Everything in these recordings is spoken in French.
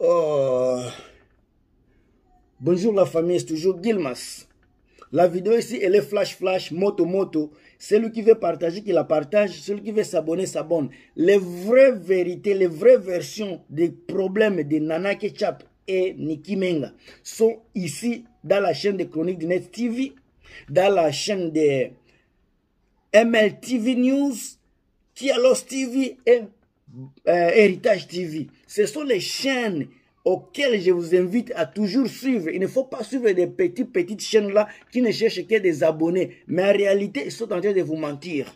Oh. Bonjour la famille, c'est toujours Gilmas. La vidéo ici, elle est flash flash, moto moto. Celui qui veut partager, qui la partage. Celui qui veut s'abonner, s'abonne. Les vraies vérités, les vraies versions des problèmes de Nana Ketchup et Niki Menga sont ici dans la chaîne des chroniques de Net TV, dans la chaîne de MLTV News, Kialos TV et euh, Héritage TV. Ce sont les chaînes auxquelles je vous invite à toujours suivre. Il ne faut pas suivre des petites, petites chaînes-là qui ne cherchent que des abonnés. Mais en réalité, ils sont en train de vous mentir.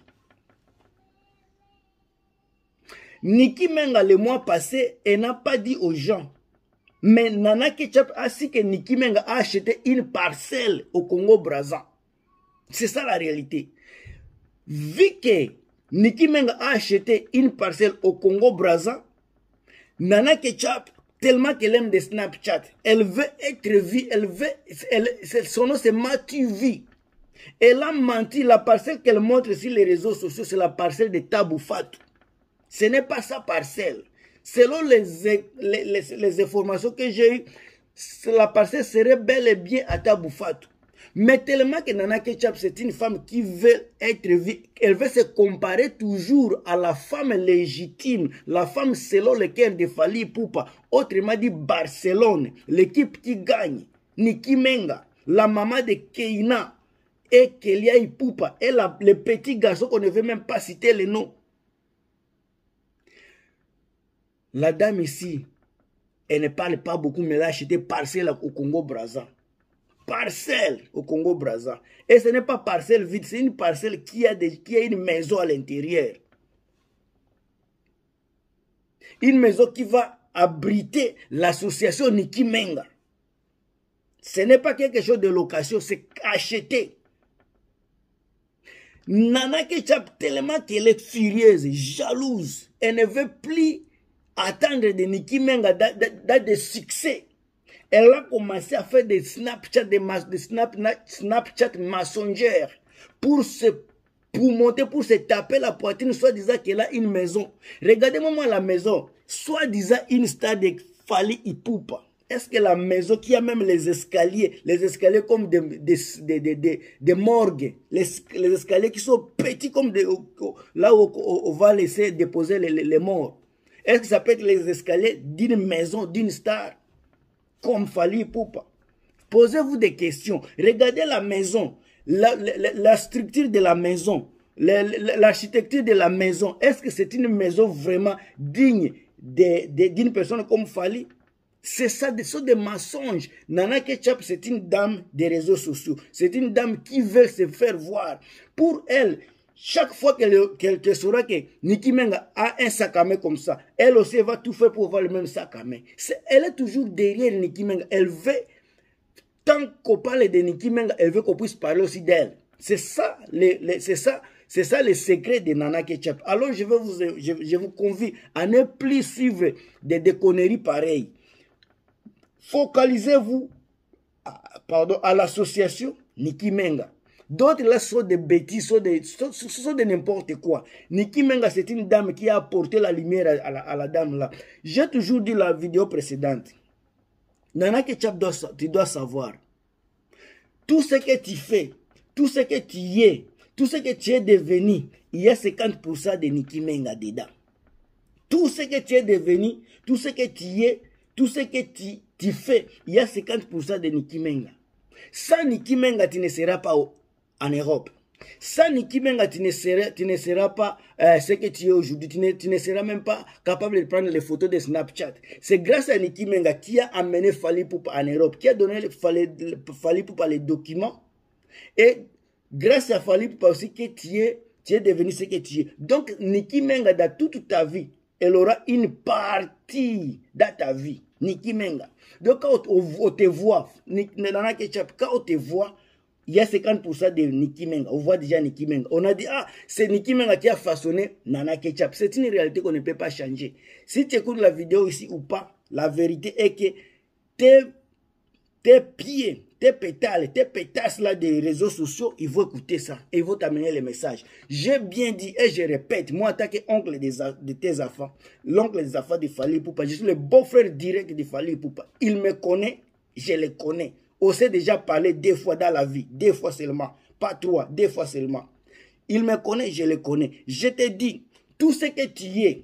Niki Menga, le mois passé, elle n'a pas dit aux gens. Mais Nana Ketchup ainsi que Niki Menga a acheté une parcelle au Congo-Brazza. C'est ça la réalité. Vu Niki Menga a acheté une parcelle au congo Braza. Nana Ketchup, tellement qu'elle aime des Snapchat. Elle veut être vie, elle elle, son nom c'est Mathieu Vie. Elle a menti, la parcelle qu'elle montre sur les réseaux sociaux, c'est la parcelle de taboufat Ce n'est pas sa parcelle. Selon les, les, informations que j'ai eues, la parcelle serait bel et bien à Taboufatou. Mais tellement que Nana Ketchup, c'est une femme qui veut être Elle veut se comparer toujours à la femme légitime, la femme selon laquelle de Fali Poupa, autrement dit Barcelone, l'équipe qui gagne, Niki Menga, la maman de Keina et Kelia Poupa, et le petit petits qu'on ne veut même pas citer le noms. La dame ici, elle ne parle pas beaucoup, mais elle a acheté parcelle au Congo-Brazza parcelle au Congo-Brazza. Et ce n'est pas parcelle vide, c'est une parcelle qui a, a une maison à l'intérieur. Une maison qui va abriter l'association Nikimenga. Ce n'est pas quelque chose de location, c'est acheté. Nana Ketchup, tellement qu'elle est furieuse, jalouse, elle ne veut plus attendre de Nikimenga, Menga, de succès elle a commencé à faire des Snapchat, des, Snapchat, Snapchat pour se pour monter, pour se taper la poitrine, soit disant qu'elle a une maison. Regardez-moi la maison. Soit disant une star de Fali Ipupa. Est-ce que la maison qui a même les escaliers, les escaliers comme des, des, des, des, morgues, les, les, escaliers qui sont petits comme des, là où on va laisser déposer les, les, les morts. Est-ce que ça peut être les escaliers d'une maison, d'une star comme Fali Poupa. Posez-vous des questions. Regardez la maison, la, structure de la maison, l'architecture de la maison. Est-ce que c'est une maison vraiment digne d'une personne comme Fali c'est ça, ce sont des mensonges. Nana Ketchup, c'est une dame des réseaux sociaux. C'est une dame qui veut se faire voir. Pour elle, chaque fois qu'elle te saura que Niki Menga a un sac à main comme ça, elle aussi va tout faire pour avoir le même sac à main. elle est toujours derrière Niki Menga. Elle veut, tant qu'on parle de Niki Menga, elle veut qu'on puisse parler aussi d'elle. C'est ça, c'est ça, c'est ça le secret de Nana Ketchup. Alors je, vais vous, je, vous convie à ne plus suivre des, déconneries pareilles. Focalisez-vous pardon, à l'association Niki Menga. D'autres là sont des bêtises, sont sont, de n'importe quoi. Niki Menga, c'est une dame qui a apporté la lumière à, la, à la, dame là. J'ai toujours dit la vidéo précédente. Nana Ketchup, tu dois savoir. Tout ce que tu fais, tout ce que tu y es, tout ce que tu es devenu, il y a 50% de Niki Menga dedans. Tout ce que tu es devenu, tout ce que tu y es, tout ce que tu, tu fais, il y a 50% de Niki Menga. Sans Niki Menga, tu ne seras pas en Europe. Ça Niki Menga, tu ne seras, pas euh, ce que tu es aujourd'hui. Tu, ne, seras même pas capable de prendre les photos de Snapchat. C'est grâce à Niki Menga qui a amené Fali Poupa en Europe, qui a donné Fali, Fali Poupa les documents. Et grâce à Fali Poupa aussi que tu es, devenu ce que tu es. Donc, Niki Menga, dans toute ta vie, elle aura une partie dans ta vie. Niki Menga. Donc, quand on te voit, quand on te voit, il y a 50% de Nikimenga. Menga. On voit déjà Nikimenga. Menga. On a dit, ah, c'est Nikimenga Menga qui a façonné Nana Ketchup. C'est une réalité qu'on ne peut pas changer. Si tu écoutes la vidéo ici ou pas, la vérité est que tes, pieds, tes pétales, tes pétasses là des réseaux sociaux, ils vont écouter ça. ils vont t'amener les messages. J'ai bien dit et je répète, moi, t'as tant qu'oncle de tes enfants, l'oncle des enfants de Fali Poupa, je suis le beau-frère direct de Fali Poupa. Il me connaît, je le connais. On s'est déjà parlé deux fois dans la vie, deux fois seulement, pas trois, deux fois seulement. Il me connaît, je le connais. Je te dis, tout ce que tu es,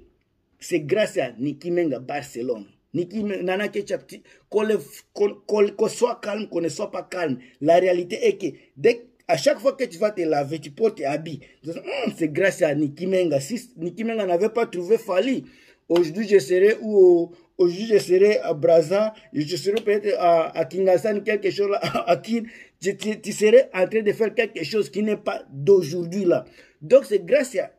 c'est grâce à Niki Menga Barcelone. Niki Nana qu'on soit calme, qu'on ne soit pas calme. La réalité est que dès à chaque fois que tu vas te laver, tu portes tes habits. Hmm, c'est grâce à Niki Menga. Si Niki n'avait pas trouvé Fali, Aujourd'hui, je serai où Aujourd'hui, je serai à Brazza, je serai peut-être à, à quelque chose, là. à tu, serais en train de faire quelque chose qui n'est pas d'aujourd'hui là. Donc, c'est grâce à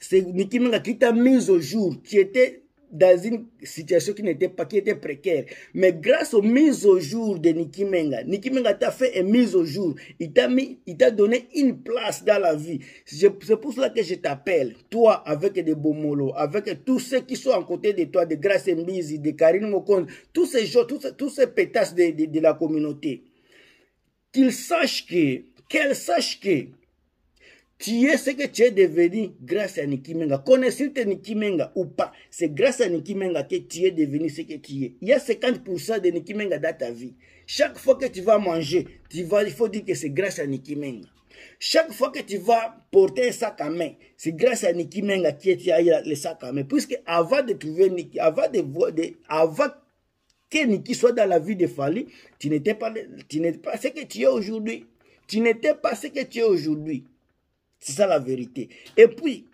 c'est Nikimenga qui t'a mis au jour, qui était dans une situation qui n'était pas, qui était précaire. Mais grâce aux mises au jour de Nikimenga, Menga, Menga t'a fait une mise au jour. Il t'a il t'a donné une place dans la vie. C'est pour cela que je t'appelle, toi, avec des Bomolo, avec tous ceux qui sont à côté de toi, de Grâce Mbizi, de Karine Mokon, tous ces gens, tous, ces, pétasses de, de la communauté. Qu'ils sachent que, qu'elles sachent que, tu es ce que tu es devenu grâce à Nikimenga. connais tu Nikimenga ou pas C'est grâce à Nikimenga que tu es devenu ce que tu es. Il y a 50% de Nikimenga dans ta vie. Chaque fois que tu vas manger, tu vas, il faut dire que c'est grâce à Nikimenga. Chaque fois que tu vas porter un sac à main, c'est grâce à Nikimenga que tu as le sac à main. Puisque avant de trouver Niki, avant que Niki soit dans la vie de Fali, tu n'étais pas, tu n'étais pas ce que tu es aujourd'hui. Tu n'étais pas ce que tu es aujourd'hui. C'est ça la vérité. Et puis,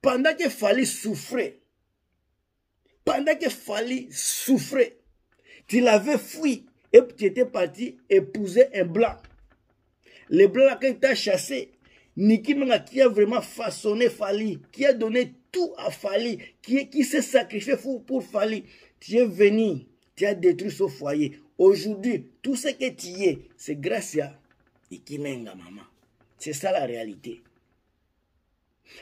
pendant que Fali souffrait, pendant que Fali souffrait, tu l'avais fui et tu étais parti épouser un blanc. Le blanc, quand il t'a chassé, Niki Manga, qui a vraiment façonné Fali, qui a donné tout à Fali, qui, qui s'est sacrifié pour, Fali, tu es venu, tu as détruit son foyer. Aujourd'hui, tout ce que tu es, c'est grâce à Niki maman. C'est ça la réalité.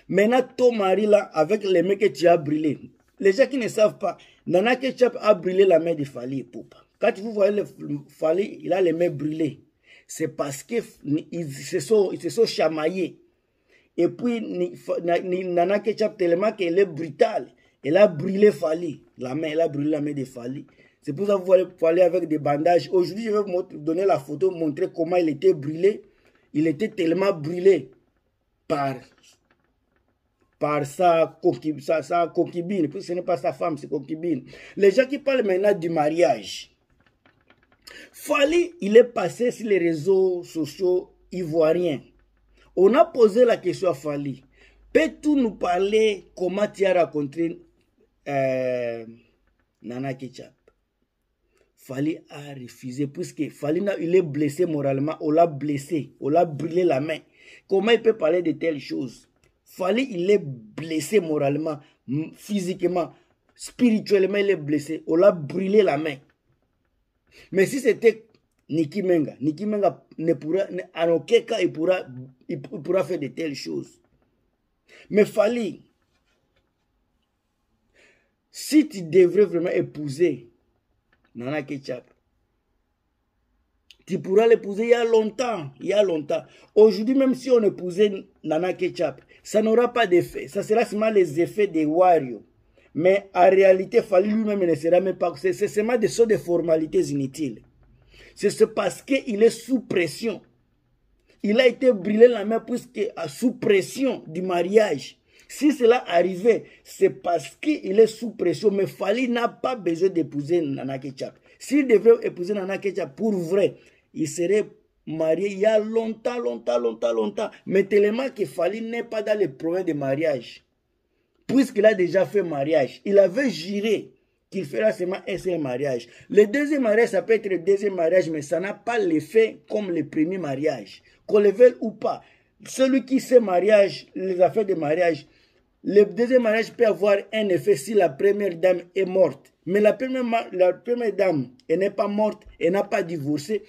Maintenant, ton mari là, avec les mains que tu as brûlées, les gens qui ne savent pas, Nana Ketchup a brûlé la main de Fali et Poupa. Quand vous voyez le Fali, il a les mains brûlées. C'est parce qu'ils se sont, se sont chamaillés. Et puis, Nana Ketchup, tellement qu'elle est brutale, elle a brûlé Fali. La main, elle a brûlé la main de Fali. C'est pour ça que vous voyez Fali avec des bandages. Aujourd'hui, je vais vous donner la photo, montrer comment il était brûlé il était tellement brûlé par, par sa, coquibine, ce n'est pas sa femme, c'est coquibine. Les gens qui parlent maintenant du mariage, Fali, il est passé sur les réseaux sociaux ivoiriens. On a posé la question à Fali. Peux-tu nous parler comment tu as rencontré euh, Nana Kicha Fali a refusé puisque Fali, il est blessé moralement, on l'a blessé, on l'a brûlé la main. Comment il peut parler de telles choses Fali, il est blessé moralement, physiquement, spirituellement, il est blessé, on l'a brûlé la main. Mais si c'était Niki Menga, Niki Menga ne pourra, en aucun cas, il pourra, il pourra faire de telles choses. Mais Fali, si tu devrais vraiment épouser Nana Ketchup. Tu pourras l'épouser il y a longtemps, il y a longtemps. Aujourd'hui, même si on épousait Nana Ketchup, ça n'aura pas d'effet. Ça sera seulement les effets des Wario. Mais en réalité, Fali lui-même ne sera même pas. C'est seulement des sortes de formalités inutiles. C'est parce qu'il est sous pression. Il a été brûlé la main puisque euh, sous pression du mariage. Si cela arrivait, c'est parce qu'il est sous pression. Mais Fali n'a pas besoin d'épouser Nana Ketchak. S'il devait épouser Nana Ketchak pour vrai, il serait marié il y a longtemps, longtemps, longtemps, longtemps. Mais tellement que Fali n'est pas dans les problèmes de mariage. Puisqu'il a déjà fait mariage, il avait juré qu'il fera seulement un seul mariage. Le deuxième mariage, ça peut être le deuxième mariage, mais ça n'a pas l'effet comme le premier mariage. Qu'on le veuille ou pas, celui qui sait mariage, les affaires de mariage, le deuxième mariage peut avoir un effet si la première dame est morte. Mais la première, la première dame, elle n'est pas morte, elle n'a pas divorcé.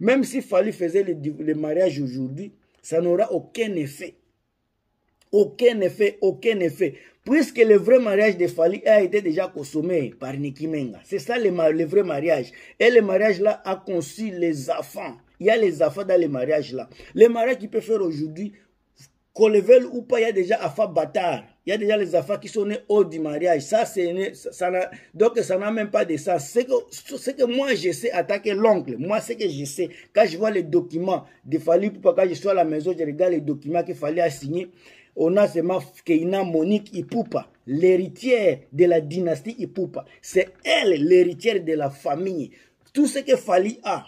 Même si Fali faisait le, mariage aujourd'hui, ça n'aura aucun effet. Aucun effet, aucun effet. Puisque le vrai mariage de Fali a été déjà consommé par Nikimenga. C'est ça le, le, vrai mariage. Et le mariage là a conçu les enfants. Il y a les enfants dans le mariage là. Le mariage qu'il peut faire aujourd'hui qu'on le veuille ou pas, il y a déjà affaires bâtard Il y a déjà les affaires qui sont nées hors du mariage. Ça, c'est ça, donc ça n'a même pas de sens. Ce que, ce que moi je sais attaquer l'oncle, moi ce que je sais, quand je vois les documents de Fali Poupa, quand je suis à la maison, je regarde les documents qu'il fallait signer. On a seulement Keina Monique Ipupa, l'héritière de la dynastie Ipupa. C'est elle l'héritière de la famille. Tout ce que Fali a,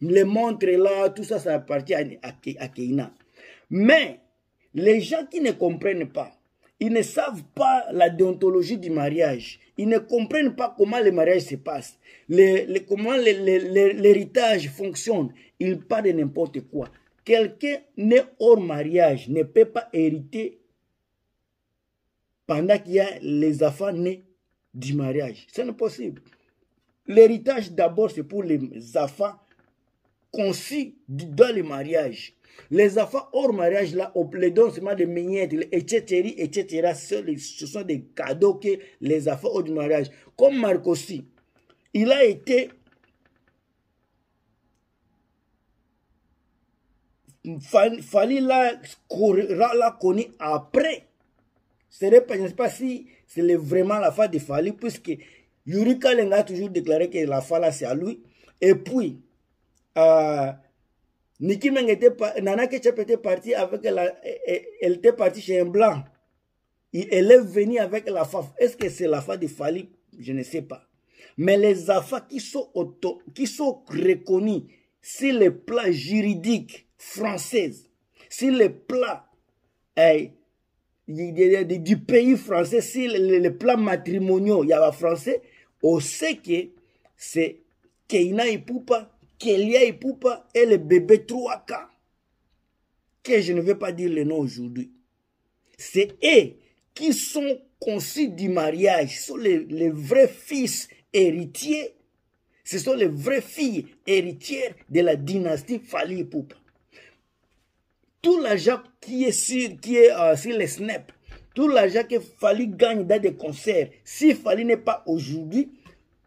les montres là, tout ça, ça appartient à Keina. Mais les gens qui ne comprennent pas, ils ne savent pas la déontologie du mariage. Ils ne comprennent pas comment le mariage se passe, comment l'héritage fonctionne. Ils parlent de n'importe quoi. Quelqu'un né hors mariage ne peut pas hériter pendant qu'il y a les enfants nés du mariage. C'est impossible. L'héritage, d'abord, c'est pour les enfants conçus dans le mariage. Les affaires hors mariage, là, les dons seulement de mignettes, etc., etc., ce sont des cadeaux que les affaires hors du mariage. Comme Marc aussi, il a été Fali l'a connu après. je ne sais pas si c'est vraiment la femme de Fali, puisque Yuri Kalenga a toujours déclaré que la femme là c'est à lui. Et puis, euh, Niki Meng était, Nana Ketchup était partie avec la, eh, eh, elle était partie chez un blanc. Et elle est venue avec la FAF. Est-ce que c'est la FAF de Fali? Je ne sais pas. Mais les AFA qui sont, auto, qui sont reconnus sur les plats juridiques français, sur les plats eh, du, pays français, sur les, les plats matrimoniaux, il y a la français, on sait que c'est Keina et Poupa. Kélia et Poupa et le bébé 3 que je ne vais pas dire le nom aujourd'hui. C'est eux qui sont conçus du mariage, ce sont les, vrais fils héritiers, ce sont les vraies filles héritières de la dynastie Fali et Poupa. Tout l'argent qui est sur, qui est, euh, sur les snap tout l'argent que Fali gagne dans des concerts, si Fali n'est pas aujourd'hui,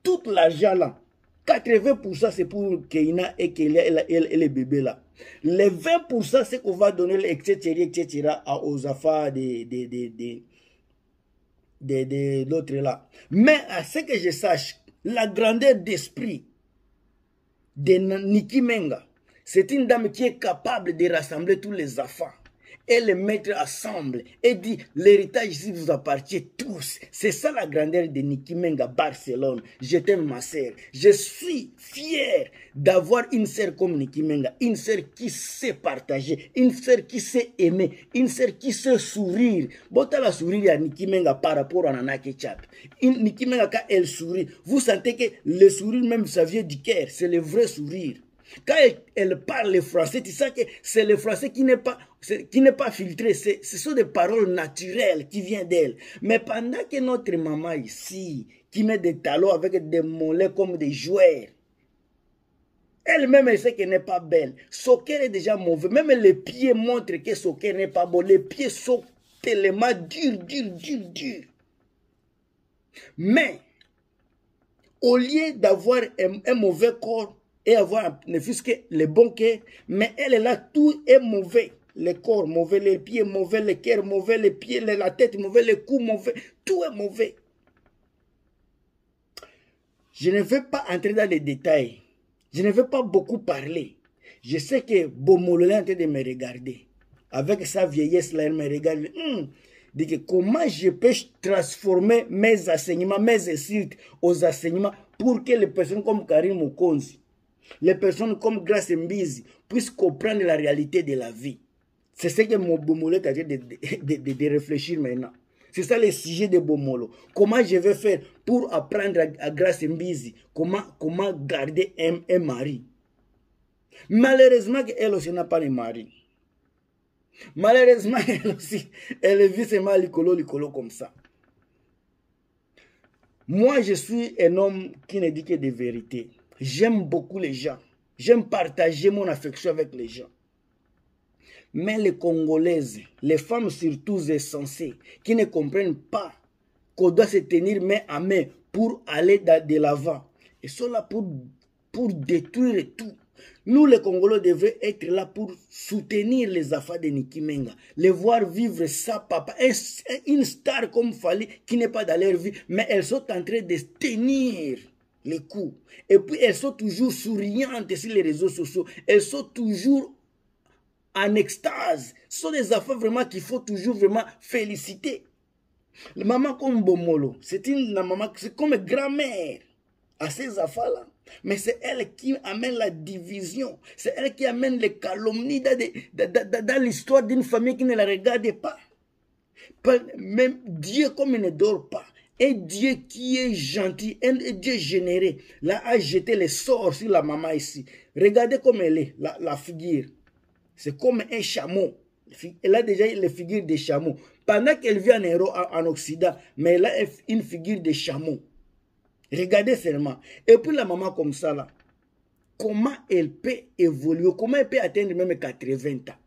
tout l'argent là, 80% c'est pour Keina et Kélia et, les bébés là. Les 20% c'est qu'on va donner, etc., etc., aux affaires des, des, là. Mais à ce que je sache, la grandeur d'esprit de Niki Menga, c'est une dame qui est capable de rassembler tous les affaires et les mettre ensemble et dit l'héritage ici vous appartient tous. C'est ça la grandeur de Nikimenga Barcelone. Je t'aime ma sœur. Je suis fier d'avoir une sœur comme Nikimenga, une sœur qui sait partager, une sœur qui sait aimer, une sœur qui sait sourire. Bota la sourire à Nikimenga par rapport à Nana Nikimenga quand elle sourit, vous sentez que le sourire même ça vient du cœur, c'est le vrai sourire. Quand elle, parle le français, tu sens que c'est le français qui n'est pas, pas filtré. Ce sont des paroles naturelles qui viennent d'elle. Mais pendant que notre maman ici, qui met des talons avec des mollets comme des joueurs, elle-même, elle sait qu'elle n'est pas belle. cœur est déjà mauvais. Même les pieds montrent que cœur n'est pas bon. Les pieds sont tellement durs, durs, durs, durs. Mais, au lieu d'avoir un mauvais corps, et avoir ne fût-ce que le bon cœur, mais elle est là, tout est mauvais. Le corps mauvais, les pieds mauvais, le cœur mauvais, les pieds, la tête mauvais, le cou mauvais, tout est mauvais. Je ne veux pas entrer dans les détails. Je ne veux pas beaucoup parler. Je sais que Bomololé est en train de me regarder. Avec sa vieillesse là, elle me regarde. Hum. dit que comment je peux transformer mes enseignements, mes insultes aux enseignements pour que les personnes comme Karim Okonzi Les personnes comme Grâce Mbizi puissent comprendre la réalité de la vie. C'est ce que Bomolo t'a dit de, de, de, de, réfléchir maintenant. C'est ça le sujet de Bomolo. Comment je vais faire pour apprendre à, à Grâce Mbizi comment, comment garder un, un mari Malheureusement qu'elle aussi n'a pas de mari. Malheureusement, elle aussi, elle vit seulement l'icolo, l'icolo comme ça. Moi, je suis un homme qui ne dit que des vérités. J'aime beaucoup les gens. J'aime partager mon affection avec les gens. Mais les Congolaises, les femmes surtout censées, qui ne comprennent pas qu'on doit se tenir main à main pour aller de l'avant, et sont là pour, pour détruire tout. Nous, les Congolais, devons être là pour soutenir les affaires de Nikimenga, les voir vivre ça, papa. Une star comme Fali qui n'est pas dans leur vie, mais elles sont en train de se tenir les coups. Et puis elles sont toujours souriantes sur les réseaux sociaux. Elles sont toujours en extase. Ce sont des affaires vraiment qu'il faut toujours vraiment féliciter. La maman comme Bomolo, c'est une la maman, c'est comme grand-mère à ces affaires-là. Mais c'est elle qui amène la division. C'est elle qui amène les calomnies dans, dans l'histoire d'une famille qui ne la regarde pas. Même Dieu, comme il ne dort pas, un Dieu qui est gentil, un Dieu généré, là a jeté les sorts sur la maman ici. Regardez comme elle est, la, figure. C'est comme un chameau. Elle a déjà les figure de chameau. Pendant qu'elle vit en héros en Occident, mais elle a une figure de chameau. Regardez seulement. Et puis la maman comme ça là, comment elle peut évoluer, comment elle peut atteindre même 80 ans.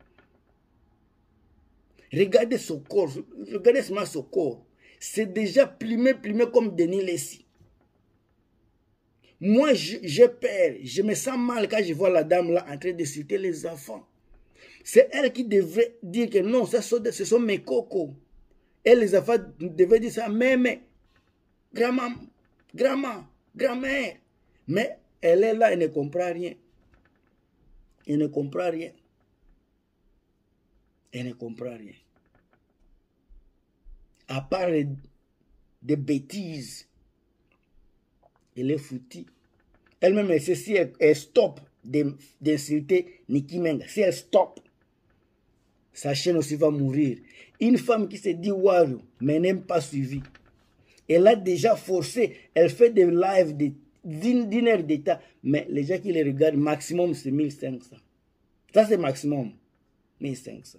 Regardez son corps, regardez seulement son corps c'est déjà plumé, plumé comme Denis Lessie. Moi, je perds. Je me sens mal quand je vois la dame là en train de citer les enfants. C'est elle qui devrait dire que non, ça, ce sont mes cocos. Et les enfants devaient dire ça, mais, grand-maman, grand-mère, grand-mère. Mais elle est là, elle ne comprend rien. Elle ne comprend rien. Elle ne comprend rien à part des bêtises, elle est foutue. Elle-même, si elle, stoppe d'insulter Niki Menga, si elle stoppe, sa chaîne aussi va mourir. Une femme qui se dit waru, mais n'aime pas suivi. Elle a déjà forcé, elle fait des lives d'une heure d'État, mais les gens qui les regardent, maximum c'est 1500. Ça c'est maximum, 1500.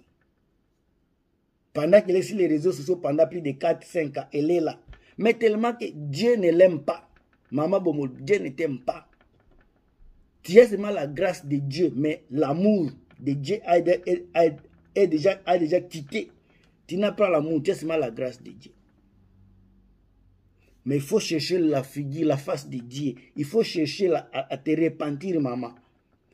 Pendant qu'elle est sur les réseaux sociaux pendant plus de 4-5 ans, elle est là. Mais tellement que Dieu ne l'aime pas. Maman Dieu ne t'aime pas. Tu as seulement la grâce de Dieu, mais l'amour de Dieu a, déjà, quitté. Tu n'as pas l'amour, tu as seulement la grâce de Dieu. Mais il faut chercher la figure, la face de Dieu. Il faut chercher à, à, te repentir, maman.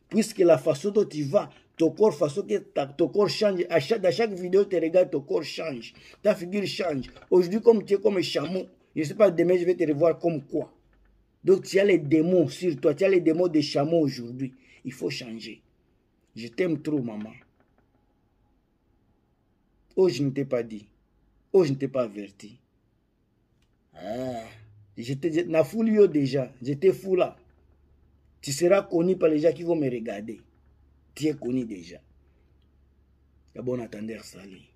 Puisque la façon dont tu vas, ton corps façon que ton corps change. À chaque, dans chaque vidéo, tu regardes, ton corps change. Ta figure change. Aujourd'hui, comme tu es comme un chameau, je ne sais pas, demain, je vais te revoir comme quoi. Donc, tu as les démons sur toi. Tu as les démons des chameaux aujourd'hui. Il faut changer. Je t'aime trop, maman. Oh, je ne t'ai pas dit. Oh, je ne t'ai pas averti. Ah, j'étais, na foule déjà. J'étais fou là. Tu seras connu par les gens qui vont me regarder. tu es connu déjà. D'abord, on attendait Sali.